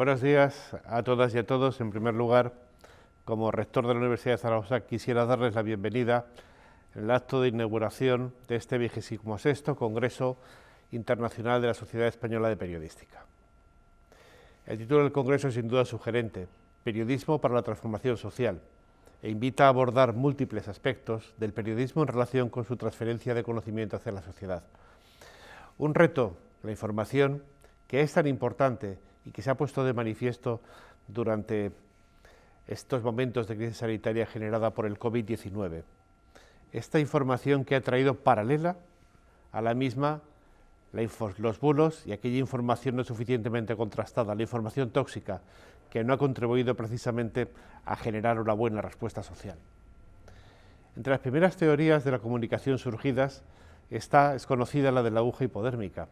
Buenos días a todas y a todos. En primer lugar, como rector de la Universidad de Zaragoza, quisiera darles la bienvenida al el acto de inauguración de este sexto Congreso Internacional de la Sociedad Española de Periodística. El título del Congreso es sin duda sugerente, Periodismo para la Transformación Social, e invita a abordar múltiples aspectos del periodismo en relación con su transferencia de conocimiento hacia la sociedad. Un reto, la información, que es tan importante y que se ha puesto de manifiesto durante estos momentos de crisis sanitaria generada por el COVID-19. Esta información que ha traído paralela a la misma los bulos y aquella información no suficientemente contrastada, la información tóxica, que no ha contribuido precisamente a generar una buena respuesta social. Entre las primeras teorías de la comunicación surgidas está, es conocida la de la aguja hipodérmica,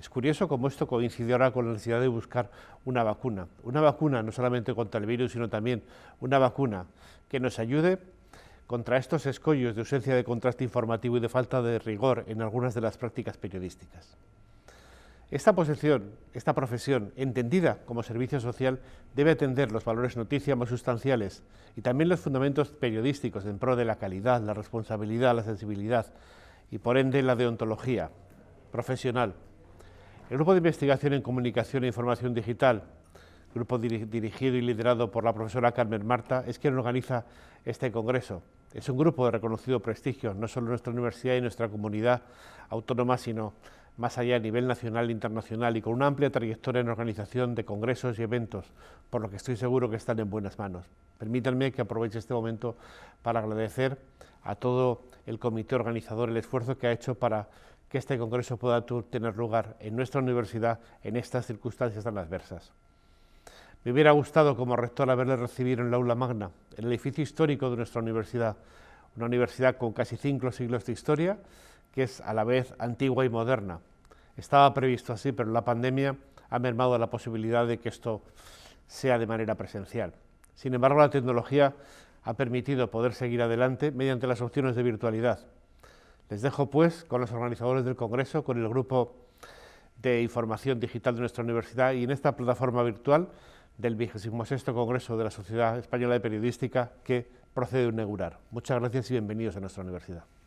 es curioso cómo esto coincidirá ahora con la necesidad de buscar una vacuna. Una vacuna no solamente contra el virus, sino también una vacuna que nos ayude contra estos escollos de ausencia de contraste informativo y de falta de rigor en algunas de las prácticas periodísticas. Esta posición, esta profesión, entendida como servicio social, debe atender los valores noticia más sustanciales y también los fundamentos periodísticos en pro de la calidad, la responsabilidad, la sensibilidad y por ende la deontología profesional el Grupo de Investigación en Comunicación e Información Digital, grupo dirigido y liderado por la profesora Carmen Marta, es quien organiza este congreso. Es un grupo de reconocido prestigio, no solo en nuestra universidad y nuestra comunidad autónoma, sino más allá a nivel nacional e internacional y con una amplia trayectoria en organización de congresos y eventos, por lo que estoy seguro que están en buenas manos. Permítanme que aproveche este momento para agradecer a todo el comité organizador el esfuerzo que ha hecho para que este Congreso pueda tener lugar en nuestra universidad en estas circunstancias tan adversas. Me hubiera gustado como rector haberle recibido en la aula magna, en el edificio histórico de nuestra universidad, una universidad con casi cinco siglos de historia, que es a la vez antigua y moderna. Estaba previsto así, pero la pandemia ha mermado la posibilidad de que esto sea de manera presencial. Sin embargo, la tecnología ha permitido poder seguir adelante mediante las opciones de virtualidad. Les dejo pues con los organizadores del Congreso, con el grupo de información digital de nuestra universidad y en esta plataforma virtual del sexto Congreso de la Sociedad Española de Periodística que procede a inaugurar. Muchas gracias y bienvenidos a nuestra universidad.